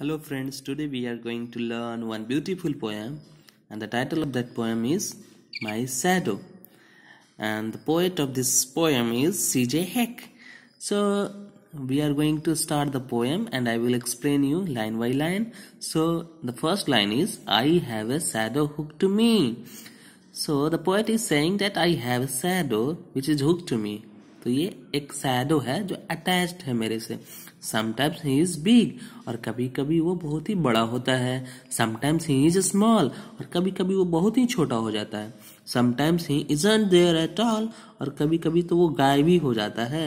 Hello friends, today we are going to learn one beautiful poem and the title of that poem is My Shadow and the poet of this poem is CJ Heck. So we are going to start the poem and I will explain you line by line. So the first line is I have a shadow hooked to me. So the poet is saying that I have a shadow which is hooked to me तो ये एक shadow है जो attached है मेरे से sometimes he is big और कभी कभी वो बहुत ही बड़ा होता है समटाइम्स ही इज स्मॉल और कभी कभी वो बहुत ही छोटा हो जाता है sometimes he isn't there at all और कभी कभी तो वो गायब ही हो जाता है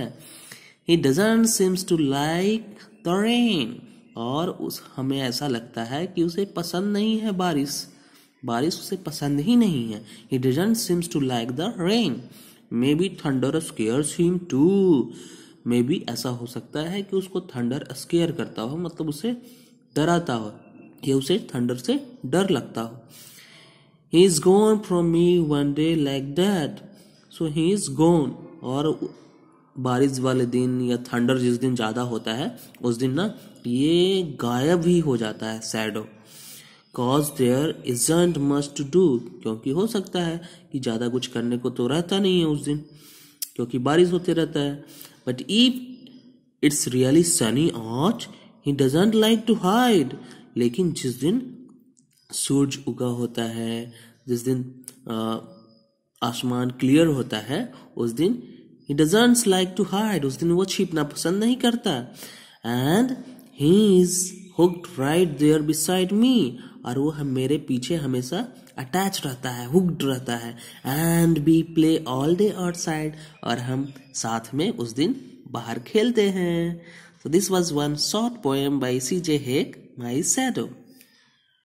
he doesn't seems to like the rain और उस हमें ऐसा लगता है कि उसे पसंद नहीं है बारिश बारिश उसे पसंद ही नहीं है he doesn't seems to like the rain maybe thunder scares him too maybe ऐसा हो सकता है कि उसको थंडर स्केयर करता हो मतलब उसे डराता हो या उसे थंडर से डर लगता हो he is gone from me one day like that so he is gone और बारिश वाले दिन या थंडर जिस दिन ज़्यादा होता है उस दिन ना ये गायब ही हो जाता है shadow cause there isn't must to do क्योंकि हो सकता है कि ज़्यादा कुछ करने को तो रहता नहीं है उस दिन क्योंकि बारिश होते रहता है but if it's really sunny out he doesn't like to hide लेकिन जिस दिन सूरज उगा होता है जिस दिन आसमान क्लियर होता है उस दिन he doesn't like to hide उस दिन वो छिपना पसंद नहीं करता and he is hooked right there beside me और वो हम मेरे पीछे हमेशा अटैच रहता है हुक्ड रहता है and we play all day outside और हम साथ में उस दिन बाहर खेलते हैं तो this was one short poem by C J Heck my shadow